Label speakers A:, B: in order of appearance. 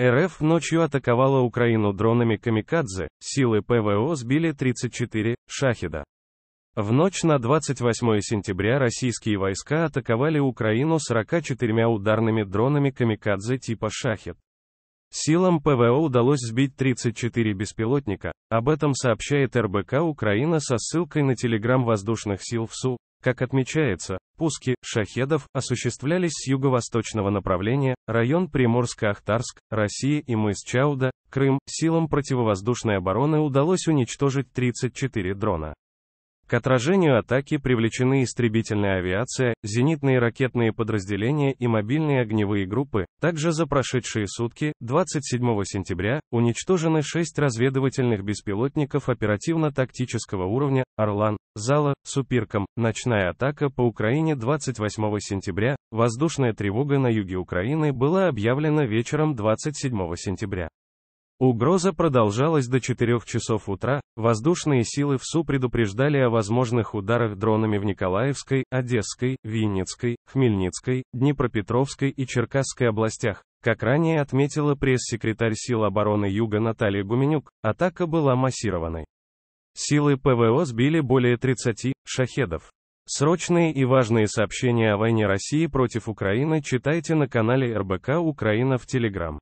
A: РФ ночью атаковала Украину дронами «Камикадзе», силы ПВО сбили 34 Шахида. В ночь на 28 сентября российские войска атаковали Украину 44 ударными дронами «Камикадзе» типа Шахид. Силам ПВО удалось сбить 34 беспилотника, об этом сообщает РБК Украина со ссылкой на телеграм воздушных сил в СУ. Как отмечается, пуски шахедов осуществлялись с юго-восточного направления, район Приморско-Ахтарск, Россия и мыс Чауда, Крым. Силам противовоздушной обороны удалось уничтожить 34 дрона. К отражению атаки привлечены истребительная авиация, зенитные ракетные подразделения и мобильные огневые группы. Также за прошедшие сутки, 27 сентября, уничтожены 6 разведывательных беспилотников оперативно-тактического уровня «Орлан», «Зала», «Супирком», «Ночная атака» по Украине 28 сентября, воздушная тревога на юге Украины была объявлена вечером 27 сентября. Угроза продолжалась до 4 часов утра, воздушные силы в ВСУ предупреждали о возможных ударах дронами в Николаевской, Одесской, Винницкой, Хмельницкой, Днепропетровской и Черкасской областях. Как ранее отметила пресс-секретарь сил обороны Юга Наталья Гуменюк, атака была массированной. Силы ПВО сбили более 30 шахедов. Срочные и важные сообщения о войне России против Украины читайте на канале РБК Украина в Телеграм.